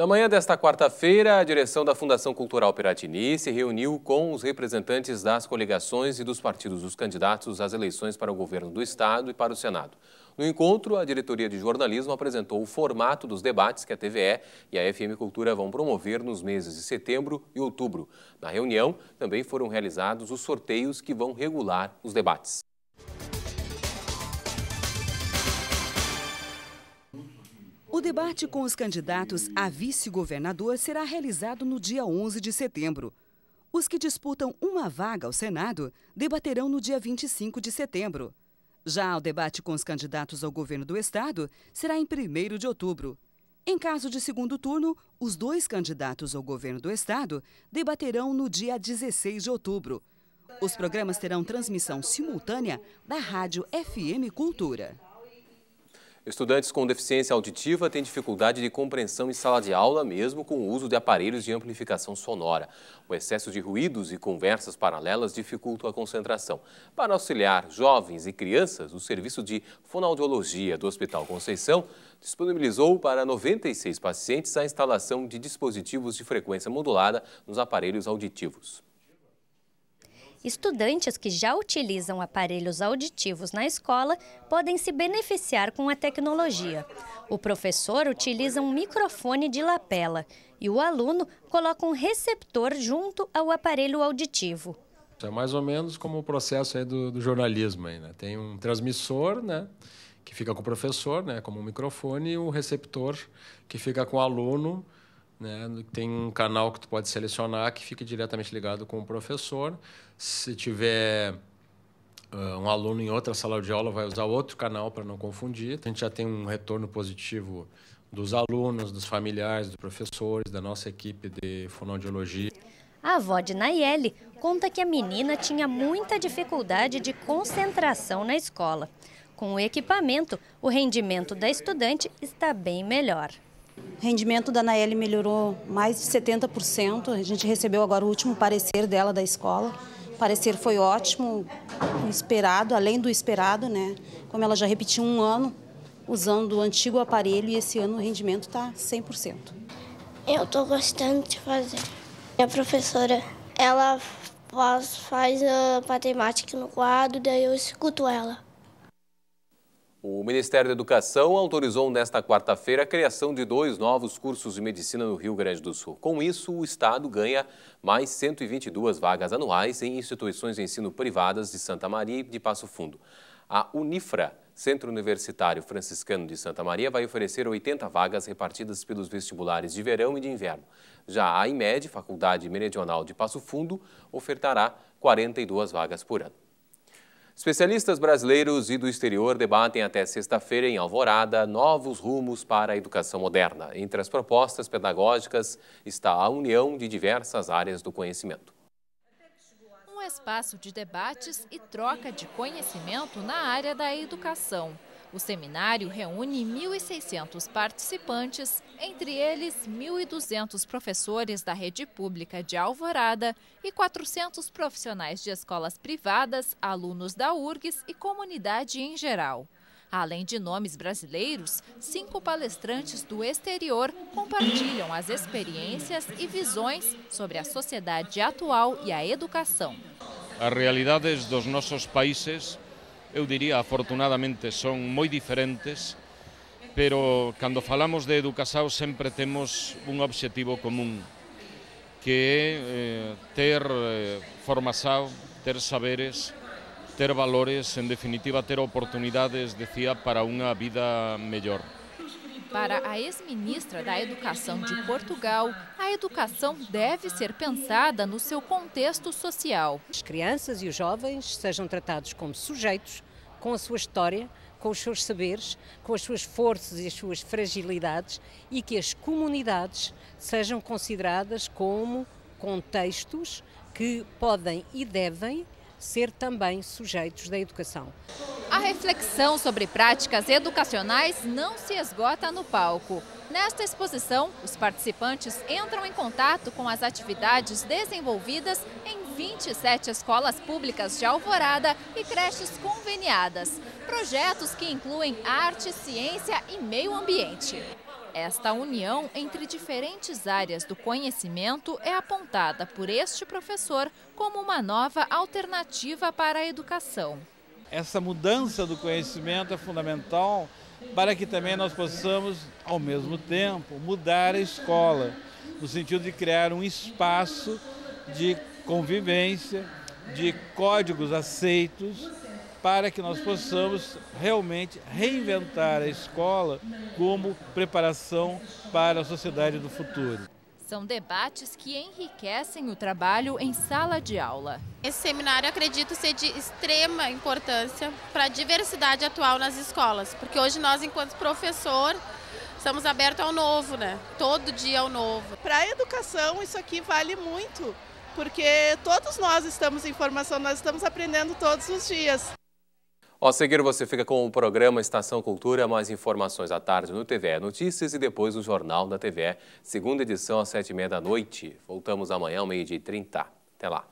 Na manhã desta quarta-feira, a direção da Fundação Cultural Piratini se reuniu com os representantes das coligações e dos partidos dos candidatos às eleições para o governo do Estado e para o Senado. No encontro, a diretoria de jornalismo apresentou o formato dos debates que a TVE e a FM Cultura vão promover nos meses de setembro e outubro. Na reunião, também foram realizados os sorteios que vão regular os debates. debate com os candidatos a vice-governador será realizado no dia 11 de setembro. Os que disputam uma vaga ao Senado debaterão no dia 25 de setembro. Já o debate com os candidatos ao governo do Estado será em 1 de outubro. Em caso de segundo turno, os dois candidatos ao governo do Estado debaterão no dia 16 de outubro. Os programas terão transmissão simultânea da Rádio FM Cultura. Estudantes com deficiência auditiva têm dificuldade de compreensão em sala de aula, mesmo com o uso de aparelhos de amplificação sonora. O excesso de ruídos e conversas paralelas dificulta a concentração. Para auxiliar jovens e crianças, o serviço de fonoaudiologia do Hospital Conceição disponibilizou para 96 pacientes a instalação de dispositivos de frequência modulada nos aparelhos auditivos. Estudantes que já utilizam aparelhos auditivos na escola podem se beneficiar com a tecnologia. O professor utiliza um microfone de lapela e o aluno coloca um receptor junto ao aparelho auditivo. É mais ou menos como o processo do, do, jornalismo. Aí, né? Tem um transmissor, né? que fica com o professor, né, como um microfone, e o receptor, que fica com o aluno, né? Tem um canal que tu pode selecionar que fica diretamente ligado com o professor. Se tiver uh, um aluno em outra sala de aula, vai usar outro canal para não confundir. A gente já tem um retorno positivo dos alunos, dos familiares, dos professores, da nossa equipe de fonoaudiologia. A avó de Nayeli conta que a menina tinha muita dificuldade de concentração na escola. Com o equipamento, o rendimento da estudante está bem melhor. O rendimento da Naeli melhorou mais de 70%. A gente recebeu agora o último parecer dela da escola. O parecer foi ótimo, esperado, além do esperado, né? Como ela já repetiu um ano usando o antigo aparelho e esse ano o rendimento está 100%. Eu estou gostando de fazer. Minha professora, ela faz, faz a ah, matemática no quadro, daí eu escuto ela. O Ministério da Educação autorizou nesta quarta-feira a criação de dois novos cursos de medicina no Rio Grande do Sul. Com isso, o Estado ganha mais 122 vagas anuais em instituições de ensino privadas de Santa Maria e de Passo Fundo. A Unifra, Centro Universitário Franciscano de Santa Maria, vai oferecer 80 vagas repartidas pelos vestibulares de verão e de inverno. Já a IMED, Faculdade Meridional de Passo Fundo, ofertará 42 vagas por ano. Especialistas brasileiros e do exterior debatem até sexta-feira em Alvorada novos rumos para a educação moderna. Entre as propostas pedagógicas está a união de diversas áreas do conhecimento. Um espaço de debates e troca de conhecimento na área da educação. O seminário reúne 1.600 participantes, entre eles 1.200 professores da rede pública de Alvorada e 400 profissionais de escolas privadas, alunos da URGS e comunidade em geral. Além de nomes brasileiros, cinco palestrantes do exterior compartilham as experiências e visões sobre a sociedade atual e a educação. As realidades dos nossos países eu diría afortunadamente son moi diferentes, pero cando falamos de Educasao sempre temos un obxectivo común, que é eh, ter eh, formasao, ter saberes, ter valores, en definitiva ter oportunidades, decía, para unha vida mellor. Para a ex-ministra da Educação de Portugal, a educação deve ser pensada no seu contexto social. As crianças e os jovens sejam tratados como sujeitos com a sua história, com os seus saberes, com as suas forças e as suas fragilidades e que as comunidades sejam consideradas como contextos que podem e devem ser também sujeitos da educação. A reflexão sobre práticas educacionais não se esgota no palco. Nesta exposição, os participantes entram em contato com as atividades desenvolvidas em 27 escolas públicas de Alvorada e creches conveniadas. Projetos que incluem arte, ciência e meio ambiente. Esta união entre diferentes áreas do conhecimento é apontada por este professor como uma nova alternativa para a educação essa mudança do conhecimento é fundamental para que também nós possamos, ao mesmo tempo, mudar a escola, no sentido de criar um espaço de convivência, de códigos aceitos, para que nós possamos realmente reinventar a escola como preparação para a sociedade do futuro. São debates que enriquecem o trabalho em sala de aula. Esse seminário acredito ser de extrema importância para a diversidade atual nas escolas, porque hoje nós, enquanto professor, estamos abertos ao novo, né? Todo dia ao novo. Para a educação, isso aqui vale muito, porque todos nós estamos em formação, nós estamos aprendendo todos os dias. Ao seguir, você fica com o programa Estação Cultura, mais informações à tarde no TVE Notícias e depois no Jornal da TVE, segunda edição às sete e meia da noite. Voltamos amanhã ao meio-dia e trinta. Até lá.